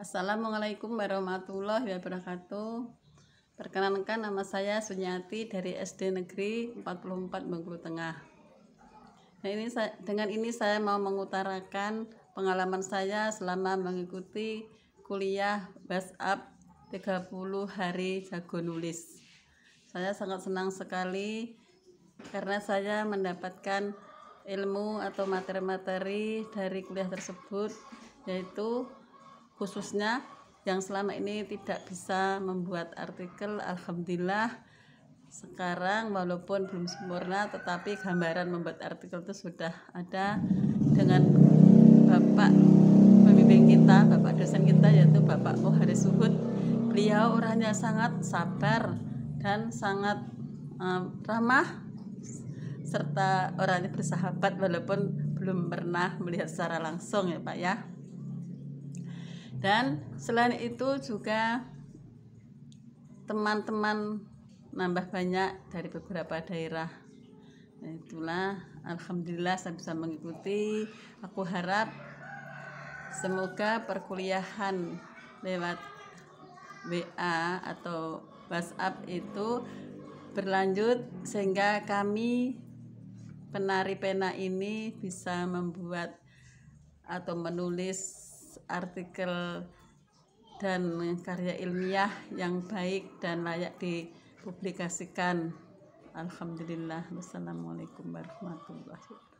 Assalamualaikum warahmatullahi wabarakatuh. Perkenankan nama saya Sunyati dari SD Negeri 44 Bengkulu Tengah. Nah, ini saya, dengan ini saya mau mengutarakan pengalaman saya selama mengikuti kuliah WhatsApp 30 hari jago nulis. Saya sangat senang sekali karena saya mendapatkan ilmu atau materi-materi dari kuliah tersebut yaitu khususnya yang selama ini tidak bisa membuat artikel alhamdulillah sekarang walaupun belum sempurna tetapi gambaran membuat artikel itu sudah ada dengan Bapak pembimbing kita, Bapak dosen kita yaitu Bapak Muhari Suhud. Beliau orangnya sangat sabar dan sangat um, ramah serta orangnya bersahabat walaupun belum pernah melihat secara langsung ya Pak ya dan selain itu juga teman-teman nambah banyak dari beberapa daerah nah, itulah Alhamdulillah saya bisa mengikuti aku harap semoga perkuliahan lewat WA atau WhatsApp itu berlanjut sehingga kami penari pena ini bisa membuat atau menulis artikel dan karya ilmiah yang baik dan layak dipublikasikan. Alhamdulillah. Wassalamualaikum warahmatullahi wabarakatuh.